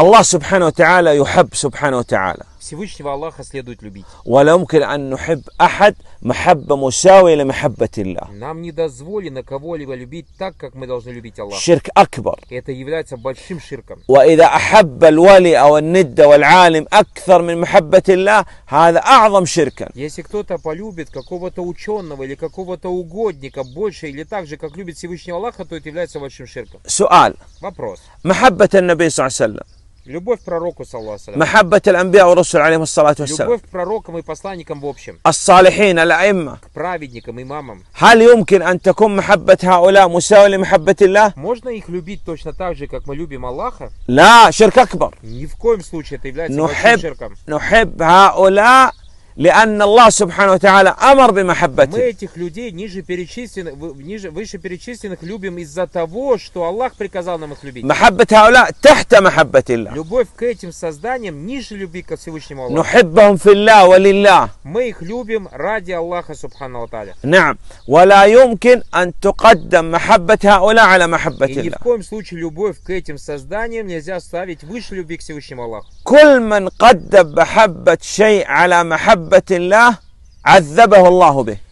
الله سبحانه وتعالى يحب سبحانه وتعالى Всевышнего Аллаха следует любить. ولا يمكن أن نحب أحد محبة مساوية لمحبة الله. Нам не дозволено кого-либо любить так, как мы должны любить Аллаха. شرك أكبر. Это является большим ширком. وإذا أحب الولي أو الند والعالم أكثر من محبة الله هذا أعظم شركا. Если кто-то полюбит какого-то ученого или какого-то угодника больше или так же, как любит Всевышнего Аллаха, то это является большим ширком. سؤال. вопрос. محبة النبي صلى الله عليه وسلم. Любовь к пророку, саллаху محبة الأنبياء والرسل عليهم الصلاة والسلام Любовь к пророкам и посланникам в общем. الصالحين الأئمة. К праведникам, имамам. هل يمكن أن تكون محبة هؤلاء مساوية لمحبة الله؟ Можно их любить точно так же, как мы любим Аллаха? لا شرك أكبر. Ни в коем случае это является نحب, большим ширком. نحب هؤلاء لأن الله سبحانه وتعالى أمر بمحبته. Мы этих людей ниже перечисленных, ниже, выше перечисленных любим из-за того, что Аллах приказал нам их любить. محبة هؤلاء تحت محبة الله. Любовь к этим созданиям ниже любви к Всевышнему Аллаху. نحبهم في الله ولله. Мы их любим ради Аллаха субхану ва тааля. نعم. ولا يمكن أن تقدم محبة هؤلاء على محبة الله. И ни в коем случае любовь к этим созданиям нельзя ставить выше любви к Всевышнему Аллаху. كل من قدم محبة شيء على محبة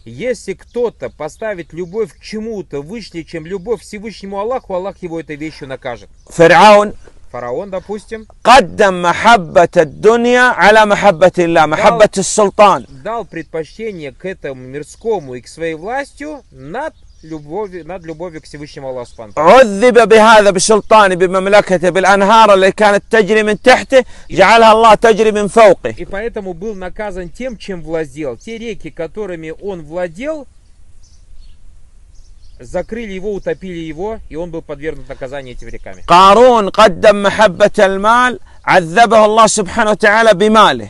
если кто-то поставит любовь к чему-то выше, чем любовь к Всевышнему Аллаху, Аллах его этой вещью накажет. Фараон фараон, допустим, قدم محبة الدنيا على محبة الله, محبة Дал предпочтение к этому мирскому и к своей властью над любовью, над любовью к Всевышнему Аллаху عذب بهذا بالسلطان بمملكته بالأنهار اللي كانت تجري من تحته جعلها الله تجري من فوقه. И поэтому был наказан тем, чем владел. Те реки, которыми он владел, закрыли его, утопили его, и он был подвергнут наказанию этими реками. قارون قدم محبة المال عذبه الله سبحانه وتعالى بماله.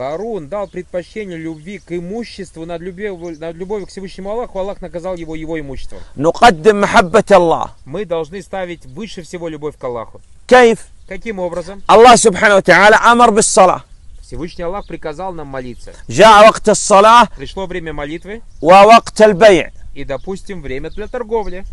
Харун дал предпочтение любви к имуществу над любовью, над любовью к Всевышнему Аллаху, Аллах наказал его его имуществом. Мы должны ставить выше всего любовь к Аллаху. Кайф? Каким образом? Аллах Субхану Та'аля амар биссала. Всевышний Аллах приказал нам молиться. Пришло время молитвы. И, допустим, время для торговли.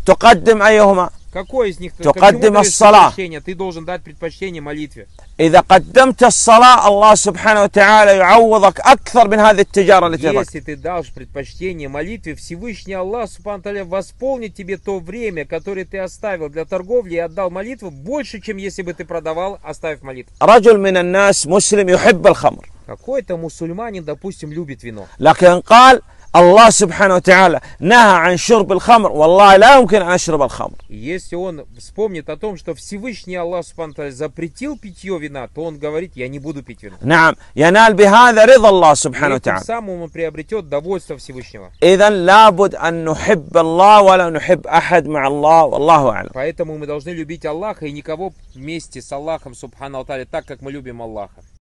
Какой из них? تقدم الصلاة. Ты должен дать предпочтение молитве. إذا قدمت الصلاة الله سبحانه وتعالى يعوضك أكثر من هذه التجارة التي Если ты дашь предпочтение молитве, Всевышний Аллах سبحانه وتعالى восполнит тебе то время, которое ты оставил для торговли и отдал молитву, больше, чем если бы ты продавал, оставив молитву. رجل من الناس مسلم يحب الخمر. Какой-то мусульманин, допустим, любит вино. لكن قال Аллах Субхану Тааля наха ан шурбил хамр, валлахи ла умкин ан шурбил хамр. Если он вспомнит о том, что Всевышний Аллах Субхану Тааля запретил питье вина, то он говорит, я не буду пить вино. Наам, яналь бихада рид Аллах Субхану Тааля. сам он приобретет довольство Всевышнего. Идан лабуд ан нухиб Аллах, вала нухиб ахад ма Аллах, Аллаху алям. Поэтому мы должны любить Аллаха и никого вместе с Аллахом Субхану Тааля так, как мы любим Аллаха.